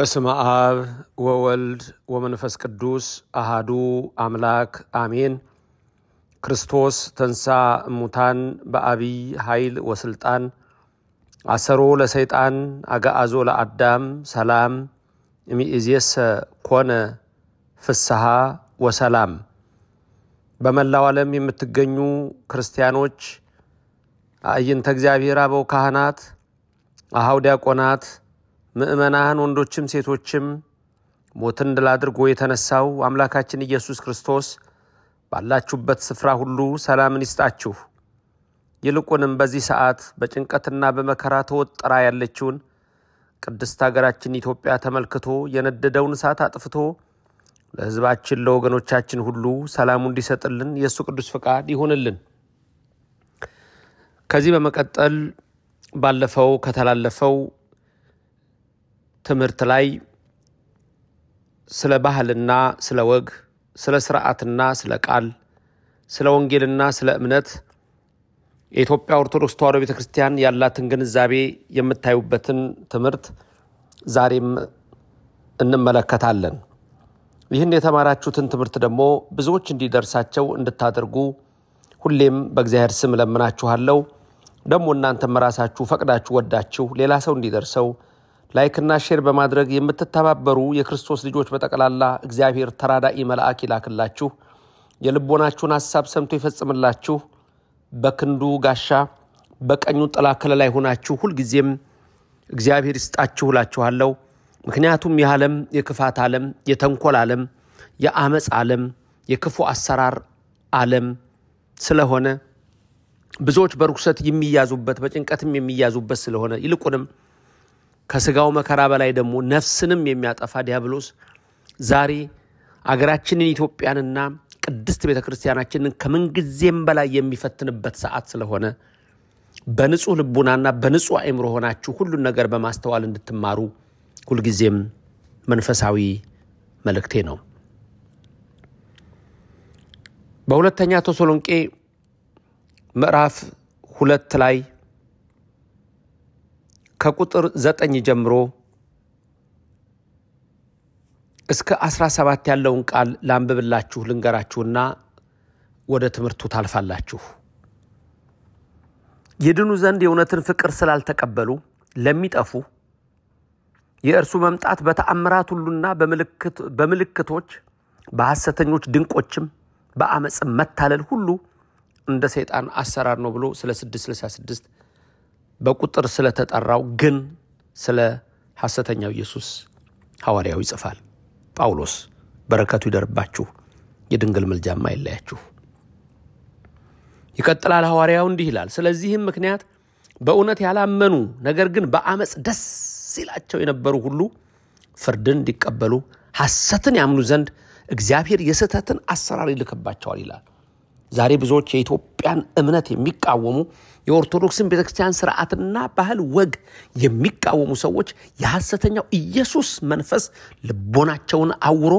በስመ አብ ወወልድ ወመንፈስ ቅዱስ አሃዱ አምላክ አሜን። ክርስቶስ ተንሳ እሙታን በአቢይ ኃይል ወስልጣን አሰሮ ለሰይጣን አጋአዞ ለአዳም ሰላም እምይእዜሰ ኮነ ፍስሐ ወሰላም። በመላው ዓለም የምትገኙ ክርስቲያኖች፣ አእይንተ እግዚአብሔር አበው ካህናት፣ አኀው ዲያቆናት ምዕመናን ወንዶችም ሴቶችም ሞትን ድል አድርጎ የተነሳው አምላካችን ኢየሱስ ክርስቶስ ባላችሁበት ስፍራ ሁሉ ሰላምን ይስጣችሁ። ይልቁንም በዚህ ሰዓት በጭንቀትና በመከራ ተወጥራ ያለችውን ቅድስት ሀገራችን ኢትዮጵያ ተመልክቶ የነደደውን እሳት አጥፍቶ ለሕዝባችን ለወገኖቻችን ሁሉ ሰላሙ እንዲሰጥልን የእሱ ቅዱስ ፈቃድ ይሁንልን። ከዚህ በመቀጠል ባለፈው ከተላለፈው ትምህርት ላይ ስለ ባህልና ስለ ወግ፣ ስለ ስርዓትና ስለ ቃል፣ ስለ ወንጌልና ስለ እምነት የኢትዮጵያ ኦርቶዶክስ ተዋሕዶ ቤተ ክርስቲያን ያላትን ግንዛቤ የምታዩበትን ትምህርት ዛሬም እንመለከታለን። ይህን የተማራችሁትን ትምህርት ደግሞ ብዙዎች እንዲደርሳቸው እንድታደርጉ ሁሌም በእግዚአብሔር ስም እለምናችኋለሁ። ደግሞ እናንተም ራሳችሁ ፈቅዳችሁ ወዳችሁ ሌላ ሰው እንዲደርሰው ላይክና ሼር በማድረግ የምትተባበሩ የክርስቶስ ልጆች በጠቅላላ እግዚአብሔር ተራዳኢ መልአክ ይላክላችሁ፣ የልቦናችሁን ሐሳብ ሰምቶ ይፈጽምላችሁ፣ በክንዱ ጋሻ በቀኙ ጥላ ከለላ ይሆናችሁ፣ ሁልጊዜም እግዚአብሔር ይስጣችሁ እላችኋለሁ። ምክንያቱም ይህ ዓለም የክፋት ዓለም፣ የተንኮል ዓለም፣ የአመፅ ዓለም፣ የክፉ አሰራር ዓለም ስለሆነ ብዙዎች በርኩሰት የሚያዙበት በጭንቀትም የሚያዙበት ስለሆነ ይልቁንም ከስጋው መከራ በላይ ደግሞ ነፍስንም የሚያጠፋ ዲያብሎስ ዛሬ አገራችንን ኢትዮጵያንና ቅድስት ቤተ ክርስቲያናችንን ከምንጊዜም በላይ የሚፈትንበት ሰዓት ስለሆነ በንጹህ ልቡናና በንጹህ አእምሮ ሆናችሁ ሁሉን ነገር በማስተዋል እንድትማሩ ሁልጊዜም መንፈሳዊ መልእክቴ ነው። በሁለተኛ ተሰሎንቄ ምዕራፍ ሁለት ላይ ከቁጥር 9 ጀምሮ እስከ 17 ያለውን ቃል ላንብብላችሁ ልንገራችሁና ወደ ትምህርቱ ታልፋላችሁ። ይድኑ ዘንድ የእውነትን ፍቅር ስላልተቀበሉ ለሚጠፉ የእርሱ መምጣት በተአምራት ሁሉና በምልክቶች በሐሰተኞች ድንቆችም በአመፅም መታለል ሁሉ እንደ ሰይጣን አሰራር ነው ብሎ ስለ 666 በቁጥር ስለተጠራው ግን ስለ ሐሰተኛው ኢየሱስ ሐዋርያው ይጽፋል ጳውሎስ። በረከቱ ይደርባችሁ፣ የድንግል ምልጃም አይለያችሁ። ይቀጥላል ሐዋርያው እንዲህ ይላል። ስለዚህም ምክንያት በእውነት ያላመኑ ነገር ግን በአመፅ ደስ ሲላቸው የነበሩ ሁሉ ፍርድን እንዲቀበሉ ሐሰትን ያምኑ ዘንድ እግዚአብሔር የስህተትን አሰራር ይልክባቸዋል ይላል። ዛሬ ብዙዎች የኢትዮጵያን እምነት የሚቃወሙ የኦርቶዶክስን ቤተክርስቲያን ስርዓትና ባህል ወግ የሚቃወሙ ሰዎች የሐሰተኛው ኢየሱስ መንፈስ ልቦናቸውን አውሮ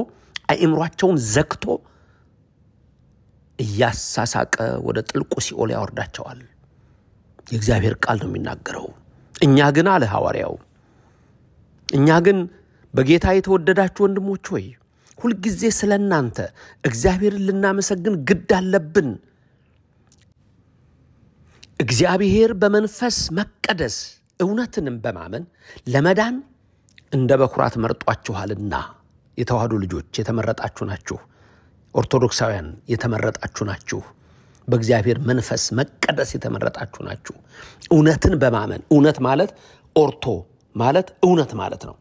አእምሯቸውን ዘግቶ እያሳሳቀ ወደ ጥልቁ ሲኦል ያወርዳቸዋል። የእግዚአብሔር ቃል ነው የሚናገረው። እኛ ግን አለ ሐዋርያው፣ እኛ ግን በጌታ የተወደዳችሁ ወንድሞች ሆይ ሁልጊዜ ስለ እናንተ እግዚአብሔርን ልናመሰግን ግድ አለብን። እግዚአብሔር በመንፈስ መቀደስ እውነትንም በማመን ለመዳን እንደ በኩራት መርጧችኋልና የተዋህዶ ልጆች የተመረጣችሁ ናችሁ። ኦርቶዶክሳውያን የተመረጣችሁ ናችሁ። በእግዚአብሔር መንፈስ መቀደስ የተመረጣችሁ ናችሁ። እውነትን በማመን እውነት ማለት ኦርቶ ማለት እውነት ማለት ነው።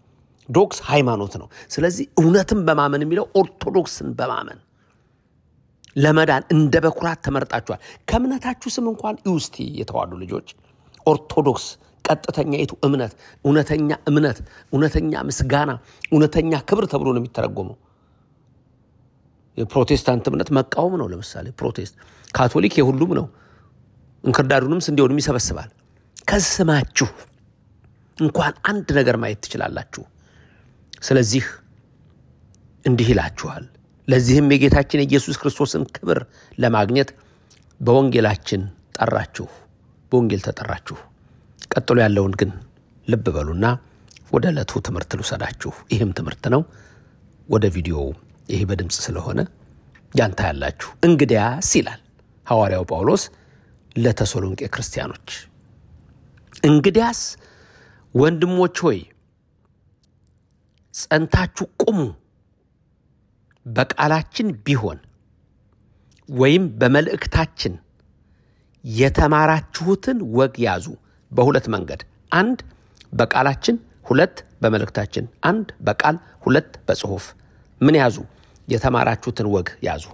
ዶክስ ሃይማኖት ነው። ስለዚህ እውነትን በማመን የሚለው ኦርቶዶክስን በማመን ለመዳን እንደ በኩራት ተመርጣችኋል። ከእምነታችሁ ስም እንኳን ኢውስቲ የተዋዱ ልጆች ኦርቶዶክስ ቀጥተኛ የቱ እምነት እውነተኛ እምነት እውነተኛ ምስጋና እውነተኛ ክብር ተብሎ ነው የሚተረጎመው። የፕሮቴስታንት እምነት መቃወም ነው። ለምሳሌ ፕሮቴስት፣ ካቶሊክ የሁሉም ነው። እንክርዳዱንም ስንዴውንም ይሰበስባል። ከስማችሁ እንኳን አንድ ነገር ማየት ትችላላችሁ። ስለዚህ እንዲህ ይላችኋል ለዚህም የጌታችን የኢየሱስ ክርስቶስን ክብር ለማግኘት በወንጌላችን ጠራችሁ፣ በወንጌል ተጠራችሁ። ቀጥሎ ያለውን ግን ልብ በሉና ወደ ዕለቱ ትምህርት ልውሰዳችሁ። ይህም ትምህርት ነው። ወደ ቪዲዮው ይሄ በድምፅ ስለሆነ ያንታ ያላችሁ እንግዲያስ ይላል ሐዋርያው ጳውሎስ ለተሰሎንቄ ክርስቲያኖች። እንግዲያስ ወንድሞች ሆይ ጸንታችሁ ቁሙ በቃላችን ቢሆን ወይም በመልእክታችን የተማራችሁትን ወግ ያዙ። በሁለት መንገድ፣ አንድ በቃላችን፣ ሁለት በመልእክታችን። አንድ በቃል ሁለት በጽሁፍ። ምን ያዙ? የተማራችሁትን ወግ ያዙ።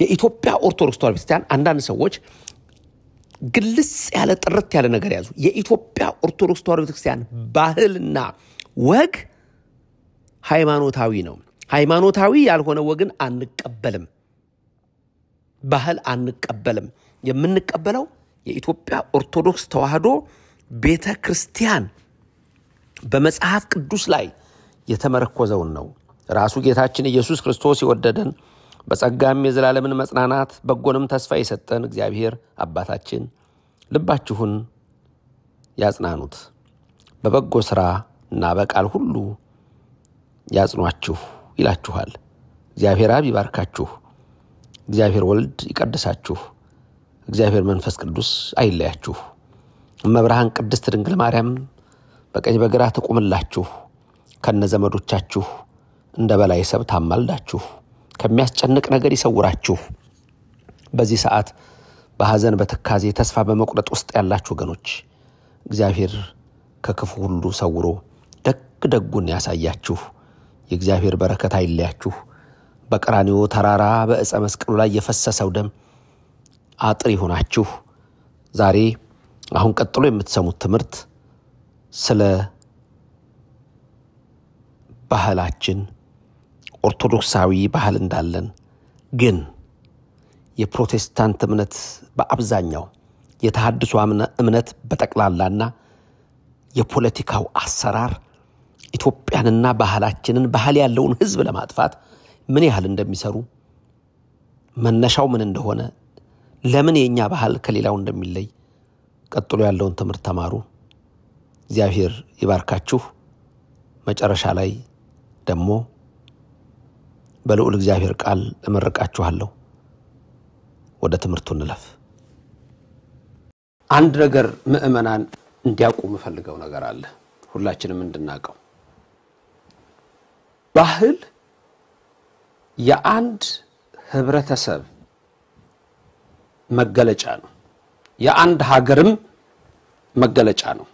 የኢትዮጵያ ኦርቶዶክስ ተዋሕዶ ቤተክርስቲያን አንዳንድ ሰዎች ግልጽ ያለ ጥርት ያለ ነገር ያዙ። የኢትዮጵያ ኦርቶዶክስ ተዋሕዶ ቤተክርስቲያን ባህልና ወግ ሃይማኖታዊ ነው። ሃይማኖታዊ ያልሆነ ወግን አንቀበልም፣ ባህል አንቀበልም። የምንቀበለው የኢትዮጵያ ኦርቶዶክስ ተዋህዶ ቤተ ክርስቲያን በመጽሐፍ ቅዱስ ላይ የተመረኮዘውን ነው። ራሱ ጌታችን ኢየሱስ ክርስቶስ የወደደን በጸጋም የዘላለምን መጽናናት በጎንም ተስፋ የሰጠን እግዚአብሔር አባታችን ልባችሁን ያጽናኑት፣ በበጎ ስራ እና በቃል ሁሉ ያጽኗችሁ ይላችኋል። እግዚአብሔር አብ ይባርካችሁ፣ እግዚአብሔር ወልድ ይቀድሳችሁ፣ እግዚአብሔር መንፈስ ቅዱስ አይለያችሁ። እመብርሃን ቅድስት ድንግል ማርያም በቀኝ በግራ ትቁምላችሁ፣ ከነዘመዶቻችሁ እንደ በላይ ሰብ ታማልዳችሁ፣ ከሚያስጨንቅ ነገር ይሰውራችሁ። በዚህ ሰዓት በሐዘን በትካዜ ተስፋ በመቁረጥ ውስጥ ያላችሁ ወገኖች እግዚአብሔር ከክፉ ሁሉ ሰውሮ ደግ ደጉን ያሳያችሁ። የእግዚአብሔር በረከት አይለያችሁ። በቀራኒዎ ተራራ በእፀ መስቀሉ ላይ የፈሰሰው ደም አጥር ይሆናችሁ። ዛሬ አሁን ቀጥሎ የምትሰሙት ትምህርት ስለ ባህላችን ኦርቶዶክሳዊ ባህል እንዳለን ግን የፕሮቴስታንት እምነት በአብዛኛው የተሃድሶ እምነት በጠቅላላና የፖለቲካው አሰራር ኢትዮጵያንና ባህላችንን ባህል ያለውን ህዝብ ለማጥፋት ምን ያህል እንደሚሰሩ መነሻው ምን እንደሆነ ለምን የእኛ ባህል ከሌላው እንደሚለይ ቀጥሎ ያለውን ትምህርት ተማሩ። እግዚአብሔር ይባርካችሁ። መጨረሻ ላይ ደግሞ በልዑል እግዚአብሔር ቃል እመርቃችኋለሁ። ወደ ትምህርቱ እንለፍ። አንድ ነገር ምዕመናን እንዲያውቁ የምፈልገው ነገር አለ፣ ሁላችንም እንድናቀው ባህል የአንድ ህብረተሰብ መገለጫ ነው። የአንድ ሀገርም መገለጫ ነው።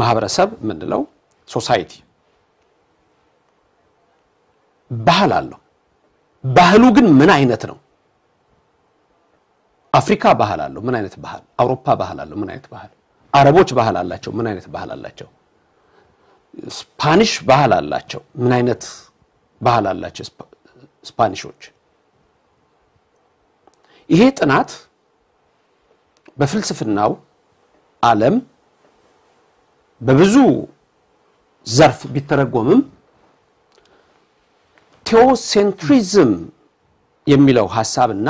ማህበረሰብ የምንለው ሶሳይቲ ባህል አለው። ባህሉ ግን ምን አይነት ነው? አፍሪካ ባህል አለው። ምን አይነት ባህል? አውሮፓ ባህል አለው። ምን አይነት ባህል? አረቦች ባህል አላቸው። ምን አይነት ባህል አላቸው? ስፓኒሽ ባህል አላቸው። ምን አይነት ባህል አላቸው ስፓኒሾች? ይሄ ጥናት በፍልስፍናው ዓለም በብዙ ዘርፍ ቢተረጎምም ቴዎሴንትሪዝም የሚለው ሀሳብና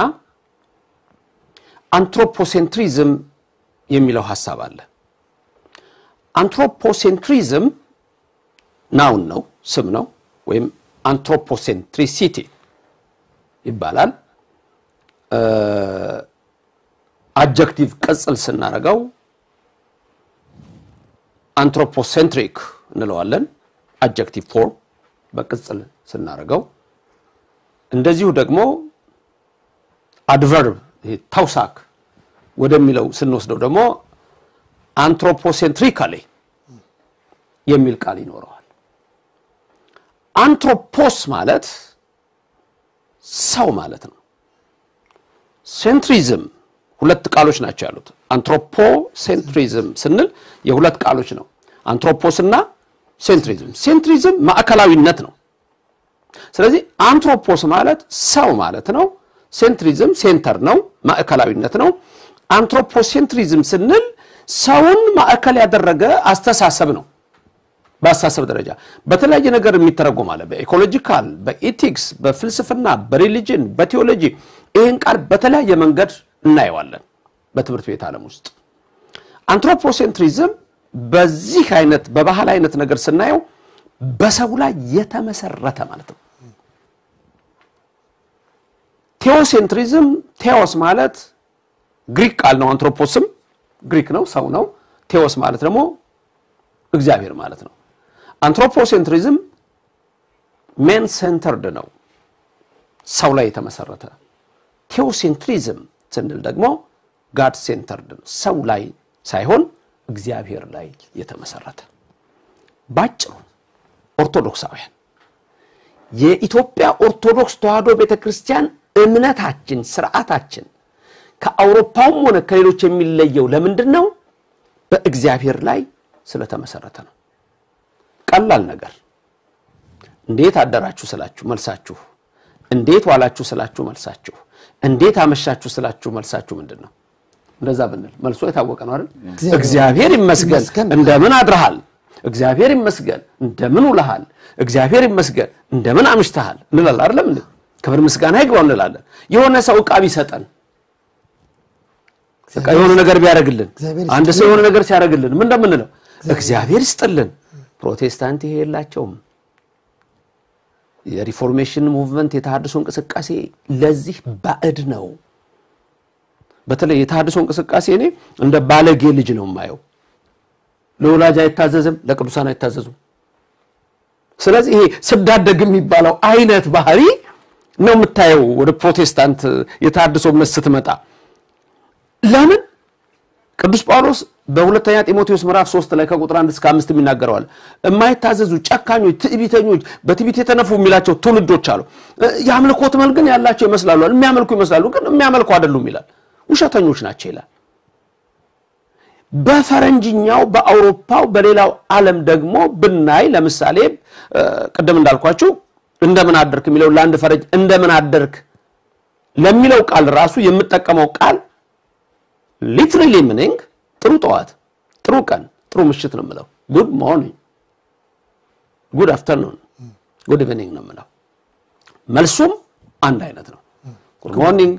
አንትሮፖሴንትሪዝም የሚለው ሀሳብ አለ። አንትሮፖሴንትሪዝም ናውን ነው ስም ነው ወይም አንትሮፖሴንትሪሲቲ ይባላል። አጀክቲቭ ቅጽል ስናደርገው አንትሮፖሴንትሪክ እንለዋለን። አጀክቲቭ ፎርም በቅጽል ስናደርገው እንደዚሁ ደግሞ አድቨርብ ይሄ ተውሳክ ወደሚለው ስንወስደው ደግሞ አንትሮፖሴንትሪካሊ የሚል ቃል ይኖረዋል። አንትሮፖስ ማለት ሰው ማለት ነው። ሴንትሪዝም ሁለት ቃሎች ናቸው ያሉት። አንትሮፖ ሴንትሪዝም ስንል የሁለት ቃሎች ነው፣ አንትሮፖስና ሴንትሪዝም። ሴንትሪዝም ማዕከላዊነት ነው። ስለዚህ አንትሮፖስ ማለት ሰው ማለት ነው። ሴንትሪዝም ሴንተር ነው፣ ማዕከላዊነት ነው። አንትሮፖሴንትሪዝም ስንል ሰውን ማዕከል ያደረገ አስተሳሰብ ነው። በአሳሰብ ደረጃ በተለያየ ነገር የሚተረጎም አለ። በኢኮሎጂካል፣ በኢቲክስ፣ በፍልስፍና፣ በሪሊጅን፣ በቴዎሎጂ ይህን ቃል በተለያየ መንገድ እናየዋለን። በትምህርት ቤት ዓለም ውስጥ አንትሮፖሴንትሪዝም በዚህ አይነት በባህል አይነት ነገር ስናየው በሰው ላይ የተመሰረተ ማለት ነው። ቴዎሴንትሪዝም ቴዎስ ማለት ግሪክ ቃል ነው። አንትሮፖስም ግሪክ ነው፣ ሰው ነው። ቴዎስ ማለት ደግሞ እግዚአብሔር ማለት ነው። አንትሮፖሴንትሪዝም ሜን ሴንተርድ ነው፣ ሰው ላይ የተመሰረተ። ቴዎሴንትሪዝም ስንል ደግሞ ጋድ ሴንተርድ ነው፣ ሰው ላይ ሳይሆን እግዚአብሔር ላይ የተመሰረተ። ባጭሩ ኦርቶዶክሳውያን የኢትዮጵያ ኦርቶዶክስ ተዋህዶ ቤተ ክርስቲያን እምነታችን፣ ስርዓታችን ከአውሮፓውም ሆነ ከሌሎች የሚለየው ለምንድን ነው? በእግዚአብሔር ላይ ስለተመሰረተ ነው። ቀላል ነገር እንዴት አደራችሁ ስላችሁ መልሳችሁ፣ እንዴት ዋላችሁ ስላችሁ መልሳችሁ፣ እንዴት አመሻችሁ ስላችሁ መልሳችሁ ምንድን ነው? እንደዛ ብንል መልሶ የታወቀ ነው አይደል? እግዚአብሔር ይመስገን እንደምን አድረሃል፣ እግዚአብሔር ይመስገን እንደምን ውለሃል፣ እግዚአብሔር ይመስገን እንደምን አምሽተሃል እንላል አይደለም እንዴ? ክብር ምስጋና ይግባው እንላለን። የሆነ ሰው እቃ ቢሰጠን የሆነ ነገር ቢያደርግልን፣ አንድ ሰው የሆነ ነገር ሲያደረግልን ምን እንደምንለው እግዚአብሔር ይስጥልን ፕሮቴስታንት ይሄ የላቸውም። የሪፎርሜሽን ሙቭመንት የተሃድሶ እንቅስቃሴ ለዚህ ባዕድ ነው። በተለይ የተሃድሶ እንቅስቃሴ እኔ እንደ ባለጌ ልጅ ነው የማየው። ለወላጅ አይታዘዝም፣ ለቅዱሳን አይታዘዙም። ስለዚህ ይሄ ስዳደግ የሚባለው አይነት ባህሪ ነው የምታየው ወደ ፕሮቴስታንት የተሃድሶ እምነት ስትመጣ ለምን ቅዱስ ጳውሎስ በሁለተኛ ጢሞቴዎስ ምዕራፍ 3 ላይ ከቁጥር 1 እስከ 5 የሚናገረዋል። የማይታዘዙ ጨካኞች፣ ትዕቢተኞች፣ በትዕቢት የተነፉ የሚላቸው ትውልዶች አሉ። የአምልኮት መልክ ግን ያላቸው ይመስላሉ፣ የሚያመልኩ ይመስላሉ፣ ግን የሚያመልኩ አይደሉም ይላል። ውሸተኞች ናቸው ይላል። በፈረንጅኛው በአውሮፓው በሌላው ዓለም ደግሞ ብናይ ለምሳሌ ቅድም እንዳልኳችሁ እንደምን አደርክ የሚለው ለአንድ ፈረንጅ እንደምን አደርክ ለሚለው ቃል ራሱ የምጠቀመው ቃል ሊትራሊ ሚኒንግ ጥሩ ጠዋት፣ ጥሩ ቀን፣ ጥሩ ምሽት ነው የምለው። ጉድ ሞርኒንግ፣ ጉድ አፍተርኑን፣ ጉድ ኢቭኒንግ ነው የምለው። መልሱም አንድ አይነት ነው። ጉድ ሞርኒንግ፣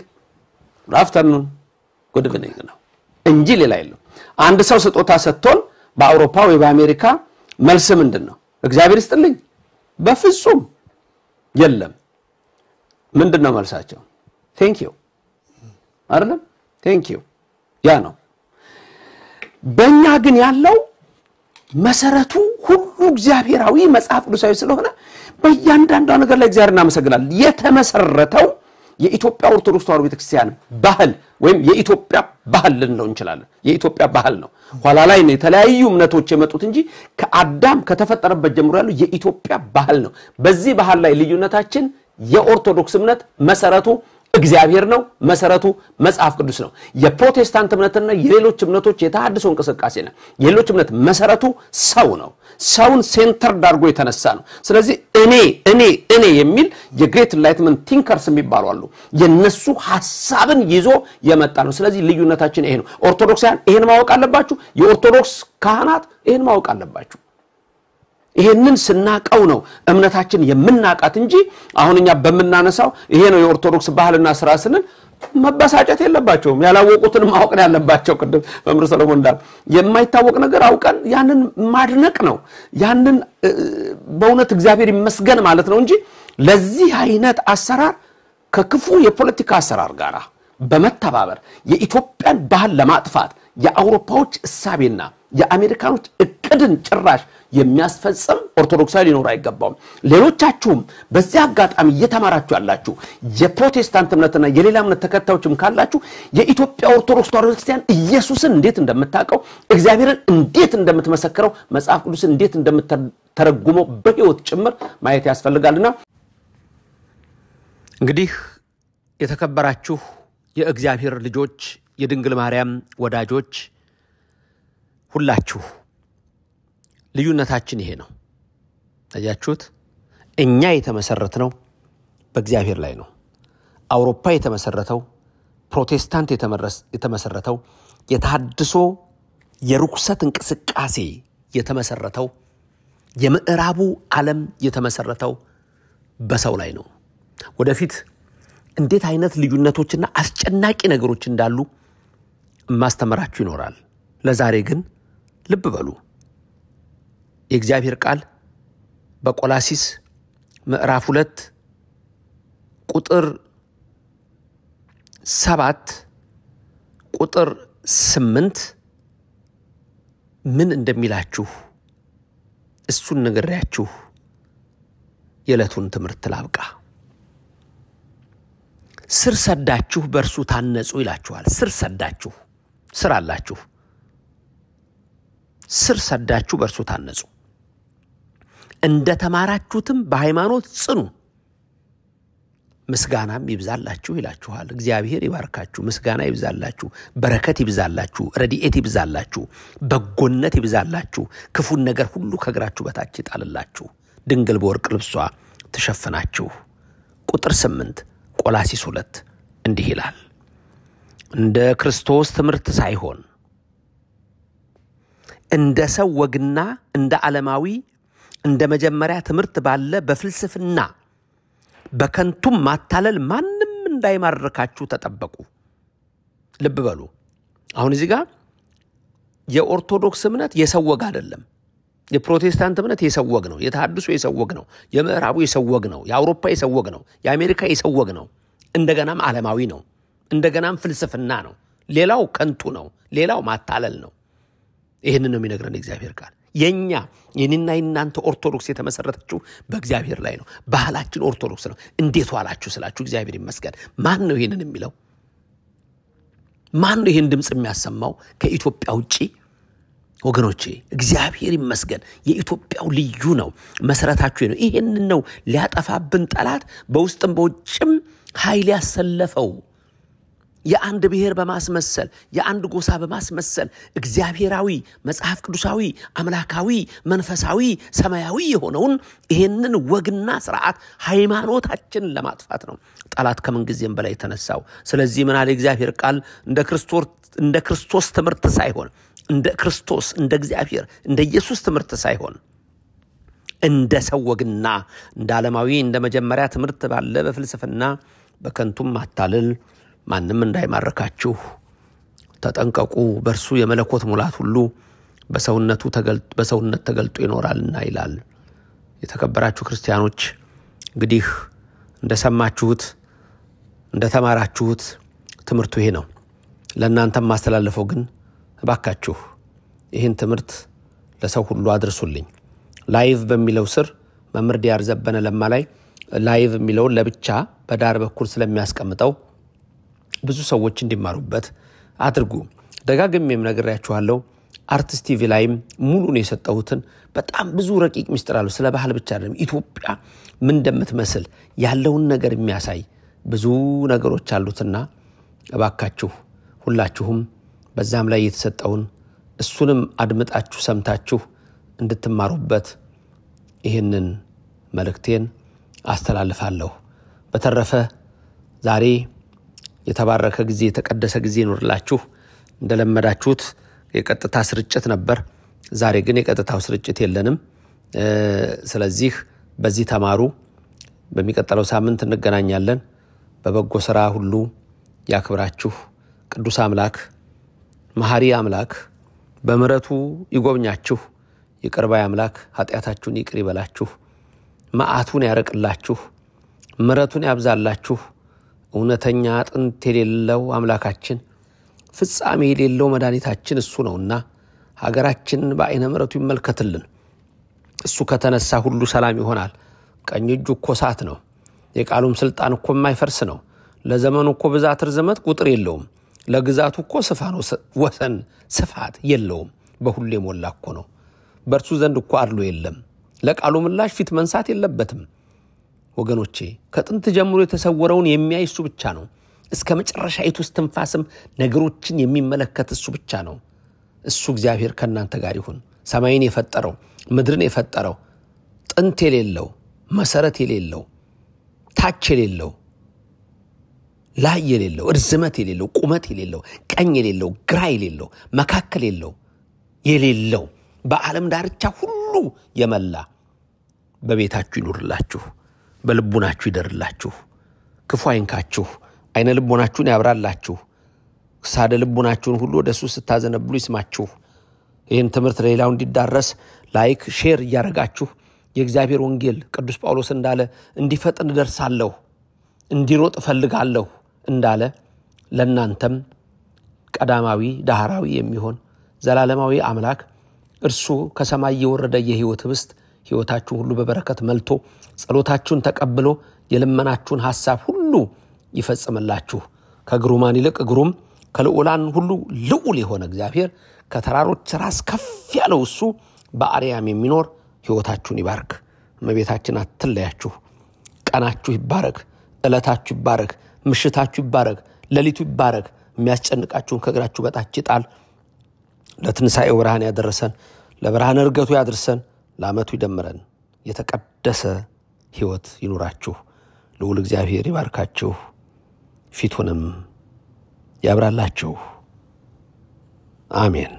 ጉድ አፍተርኑን፣ ጉድ ኢቭኒንግ ነው እንጂ ሌላ የለው። አንድ ሰው ስጦታ ሰጥቶን በአውሮፓ ወይ በአሜሪካ መልስ ምንድን ነው? እግዚአብሔር ይስጥልኝ? በፍጹም የለም። ምንድን ነው መልሳቸው? ቴንክ ዩ አይደለም? ቴንክ ዩ ያ ነው። በእኛ ግን ያለው መሰረቱ ሁሉ እግዚአብሔራዊ መጽሐፍ ቅዱሳዊ ስለሆነ በእያንዳንዷ ነገር ላይ እግዚአብሔር እናመሰግናለን። የተመሰረተው የኢትዮጵያ ኦርቶዶክስ ተዋሕዶ ቤተክርስቲያን ባህል ወይም የኢትዮጵያ ባህል ልንለው እንችላለን። የኢትዮጵያ ባህል ነው። ኋላ ላይ ነው የተለያዩ እምነቶች የመጡት እንጂ ከአዳም ከተፈጠረበት ጀምሮ ያለው የኢትዮጵያ ባህል ነው። በዚህ ባህል ላይ ልዩነታችን የኦርቶዶክስ እምነት መሰረቱ እግዚአብሔር ነው። መሰረቱ መጽሐፍ ቅዱስ ነው። የፕሮቴስታንት እምነትና የሌሎች እምነቶች የተሃድሶ እንቅስቃሴ ነው። የሌሎች እምነት መሰረቱ ሰው ነው። ሰውን ሴንተር ዳርጎ የተነሳ ነው። ስለዚህ እኔ እኔ እኔ የሚል የግሬት ላይትመን ቲንከርስ የሚባሉ አሉ። የነሱ ሀሳብን ይዞ የመጣ ነው። ስለዚህ ልዩነታችን ይሄ ነው። ኦርቶዶክሳውያን ይሄን ማወቅ አለባችሁ። የኦርቶዶክስ ካህናት ይሄን ማወቅ አለባችሁ። ይሄንን ስናቀው ነው እምነታችን የምናቃት እንጂ አሁን እኛ በምናነሳው ይሄ ነው የኦርቶዶክስ ባህልና ስራ ስንል መበሳጨት የለባቸውም። ያላወቁትን ማወቅ ያለባቸው። ቅድም መምህር ሰለሞን እንዳሉ የማይታወቅ ነገር አውቀን ያንን ማድነቅ ነው። ያንን በእውነት እግዚአብሔር ይመስገን ማለት ነው እንጂ ለዚህ አይነት አሰራር ከክፉ የፖለቲካ አሰራር ጋር በመተባበር የኢትዮጵያን ባህል ለማጥፋት የአውሮፓዎች እሳቤና የአሜሪካኖች እቅድን ጭራሽ የሚያስፈጽም ኦርቶዶክሳዊ ሊኖር አይገባውም። ሌሎቻችሁም በዚህ አጋጣሚ እየተማራችሁ ያላችሁ የፕሮቴስታንት እምነትና የሌላ እምነት ተከታዮችም ካላችሁ የኢትዮጵያ ኦርቶዶክስ ተዋሕዶ ቤተክርስቲያን ኢየሱስን እንዴት እንደምታውቀው እግዚአብሔርን እንዴት እንደምትመሰክረው መጽሐፍ ቅዱስን እንዴት እንደምትተረጉመው በህይወት ጭምር ማየት ያስፈልጋልና እንግዲህ የተከበራችሁ የእግዚአብሔር ልጆች የድንግል ማርያም ወዳጆች ሁላችሁ ልዩነታችን ይሄ ነው። ታያችሁት? እኛ የተመሰረት ነው በእግዚአብሔር ላይ ነው። አውሮፓ የተመሰረተው ፕሮቴስታንት የተመሰረተው የታድሶ የርኩሰት እንቅስቃሴ የተመሰረተው የምዕራቡ ዓለም የተመሰረተው በሰው ላይ ነው። ወደፊት እንዴት አይነት ልዩነቶችና አስጨናቂ ነገሮች እንዳሉ ማስተምራችሁ ይኖራል። ለዛሬ ግን ልብ በሉ የእግዚአብሔር ቃል በቆላሲስ ምዕራፍ ሁለት ቁጥር ሰባት ቁጥር ስምንት ምን እንደሚላችሁ እሱን ነግሬያችሁ የዕለቱን ትምህርት ላብቃ። ስር ሰዳችሁ በእርሱ ታነጹ ይላችኋል። ስር ሰዳችሁ ስር አላችሁ። ስር ሰዳችሁ በእርሱ ታነጹ፣ እንደ ተማራችሁትም በሃይማኖት ጽኑ፣ ምስጋናም ይብዛላችሁ ይላችኋል። እግዚአብሔር ይባርካችሁ፣ ምስጋና ይብዛላችሁ፣ በረከት ይብዛላችሁ፣ ረድኤት ይብዛላችሁ፣ በጎነት ይብዛላችሁ፣ ክፉን ነገር ሁሉ ከእግራችሁ በታች ይጣልላችሁ፣ ድንግል በወርቅ ልብሷ ትሸፍናችሁ። ቁጥር ስምንት ቆላሲስ ሁለት እንዲህ ይላል እንደ ክርስቶስ ትምህርት ሳይሆን እንደ ሰው ወግና እንደ ዓለማዊ እንደ መጀመሪያ ትምህርት ባለ በፍልስፍና በከንቱም ማታለል ማንም እንዳይማርካችሁ ተጠበቁ። ልብ በሉ። አሁን እዚህ ጋር የኦርቶዶክስ እምነት የሰወግ አይደለም። የፕሮቴስታንት እምነት የሰወግ ነው። የተሐድሱ የሰወግ ነው። የምዕራቡ የሰወግ ነው። የአውሮፓ የሰወግ ነው። የአሜሪካ የሰወግ ነው። እንደገናም ዓለማዊ ነው። እንደገናም ፍልስፍና ነው። ሌላው ከንቱ ነው። ሌላው ማታለል ነው። ይህንን ነው የሚነግረን እግዚአብሔር ቃል። የእኛ የኔና የእናንተ ኦርቶዶክስ የተመሰረተችው በእግዚአብሔር ላይ ነው። ባህላችን ኦርቶዶክስ ነው። እንዴት ዋላችሁ ስላችሁ እግዚአብሔር ይመስገን። ማን ነው ይህንን የሚለው? ማን ነው ይህን ድምፅ የሚያሰማው ከኢትዮጵያ ውጭ? ወገኖቼ እግዚአብሔር ይመስገን። የኢትዮጵያው ልዩ ነው፣ መሰረታችሁ ነው። ይህንን ነው ሊያጠፋብን ጠላት በውስጥም በውጭም ኃይል ያሰለፈው። የአንድ ብሔር በማስመሰል የአንድ ጎሳ በማስመሰል እግዚአብሔራዊ መጽሐፍ ቅዱሳዊ አምላካዊ መንፈሳዊ ሰማያዊ የሆነውን ይሄንን ወግና ስርዓት ሃይማኖታችንን ለማጥፋት ነው ጠላት ከምንጊዜም በላይ የተነሳው። ስለዚህ ምናለ እግዚአብሔር ቃል እንደ ክርስቶስ ትምህርት ሳይሆን እንደ ክርስቶስ እንደ እግዚአብሔር እንደ ኢየሱስ ትምህርት ሳይሆን እንደ ሰው ወግና እንደ ዓለማዊ እንደ መጀመሪያ ትምህርት ባለ በፍልስፍና በከንቱም ማታልል? ማንም እንዳይማርካችሁ ተጠንቀቁ፣ በእርሱ የመለኮት ሙላት ሁሉ በሰውነቱ በሰውነት ተገልጦ ይኖራልና ይላል። የተከበራችሁ ክርስቲያኖች እንግዲህ እንደሰማችሁት እንደተማራችሁት ትምህርቱ ይሄ ነው። ለእናንተም ማስተላለፈው ግን እባካችሁ ይህን ትምህርት ለሰው ሁሉ አድርሱልኝ። ላይቭ በሚለው ስር መምርድ ያርዘበነ ለማ ላይ ላይቭ የሚለውን ለብቻ በዳር በኩል ስለሚያስቀምጠው ብዙ ሰዎች እንዲማሩበት አድርጉ። ደጋግሜም ነግሬያችኋለሁ። አርቲስት ቲቪ ላይም ሙሉን የሰጠሁትን በጣም ብዙ ረቂቅ ሚስጥር አሉ። ስለ ባህል ብቻ አይደለም፣ ኢትዮጵያ ምን እንደምትመስል ያለውን ነገር የሚያሳይ ብዙ ነገሮች አሉትና እባካችሁ ሁላችሁም በዛም ላይ የተሰጠውን እሱንም አድምጣችሁ ሰምታችሁ እንድትማሩበት ይህንን መልእክቴን አስተላልፋለሁ። በተረፈ ዛሬ የተባረከ ጊዜ የተቀደሰ ጊዜ ይኖርላችሁ እንደለመዳችሁት የቀጥታ ስርጭት ነበር። ዛሬ ግን የቀጥታው ስርጭት የለንም። ስለዚህ በዚህ ተማሩ። በሚቀጥለው ሳምንት እንገናኛለን። በበጎ ስራ ሁሉ ያክብራችሁ። ቅዱስ አምላክ መሐሪ አምላክ በምረቱ ይጎብኛችሁ። ይቅር አምላክ ኃጢአታችሁን ይቅር ይበላችሁ፣ መዓቱን ያረቅላችሁ፣ ምረቱን ያብዛላችሁ። እውነተኛ አጥንት የሌለው አምላካችን ፍጻሜ የሌለው መድኃኒታችን እሱ ነውና ሀገራችንን በአይነ ምረቱ ይመልከትልን። እሱ ከተነሳ ሁሉ ሰላም ይሆናል። ቀኝ እጁ እኮ እሳት ነው። የቃሉም ስልጣን እኮ የማይፈርስ ነው። ለዘመኑ እኮ ብዛት ርዝመት ቁጥር የለውም። ለግዛቱ እኮ ስፋን ወሰን ስፋት የለውም። በሁሉ የሞላ እኮ ነው። በእርሱ ዘንድ እኮ አድሎ የለም። ለቃሉ ምላሽ ፊት መንሳት የለበትም። ወገኖቼ ከጥንት ጀምሮ የተሰወረውን የሚያይ እሱ ብቻ ነው። እስከ መጨረሻ የት ውስጥ ትንፋስም ነገሮችን የሚመለከት እሱ ብቻ ነው። እሱ እግዚአብሔር ከእናንተ ጋር ይሁን። ሰማይን የፈጠረው ምድርን የፈጠረው ጥንት የሌለው መሰረት የሌለው ታች የሌለው ላይ የሌለው እርዝመት የሌለው ቁመት የሌለው ቀኝ የሌለው ግራ የሌለው መካከል የለው የሌለው በዓለም ዳርቻ ሁሉ የመላ በቤታችሁ ይኑርላችሁ። በልቡናችሁ ይደርላችሁ፣ ክፉ አይንካችሁ፣ አይነ ልቦናችሁን ያብራላችሁ፣ ሳደ ልቦናችሁን ሁሉ ወደ እሱ ስታዘነብሉ ይስማችሁ። ይህን ትምህርት ለሌላው እንዲዳረስ ላይክ፣ ሼር እያደረጋችሁ የእግዚአብሔር ወንጌል ቅዱስ ጳውሎስ እንዳለ እንዲፈጥን እደርሳለሁ፣ እንዲሮጥ እፈልጋለሁ እንዳለ ለእናንተም ቀዳማዊ ዳህራዊ የሚሆን ዘላለማዊ አምላክ እርሱ ከሰማይ የወረደ የህይወት ህብስት ሕይወታችሁ ሁሉ በበረከት መልቶ ጸሎታችሁን ተቀብሎ የልመናችሁን ሐሳብ ሁሉ ይፈጽምላችሁ። ከግሩማን ይልቅ ግሩም ከልዑላን ሁሉ ልዑል የሆነ እግዚአብሔር ከተራሮች ራስ ከፍ ያለው እሱ በአርያም የሚኖር ሕይወታችሁን ይባርክ። እመቤታችን አትለያችሁ። ቀናችሁ ይባረክ፣ ዕለታችሁ ይባረክ፣ ምሽታችሁ ይባረክ፣ ሌሊቱ ይባረክ። የሚያስጨንቃችሁን ከእግራችሁ በታች ይጣል። ለትንሣኤው ብርሃን ያደረሰን ለብርሃን እርገቱ ያድርሰን። ለዓመቱ ይደምረን። የተቀደሰ ሕይወት ይኑራችሁ። ልዑል እግዚአብሔር ይባርካችሁ፣ ፊቱንም ያብራላችሁ። አሜን።